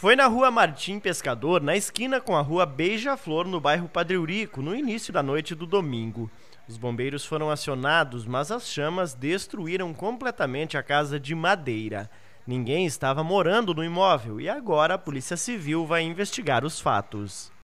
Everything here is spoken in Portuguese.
Foi na rua Martim Pescador, na esquina com a rua Beija-Flor, no bairro Padre Urico, no início da noite do domingo. Os bombeiros foram acionados, mas as chamas destruíram completamente a casa de madeira. Ninguém estava morando no imóvel e agora a Polícia Civil vai investigar os fatos.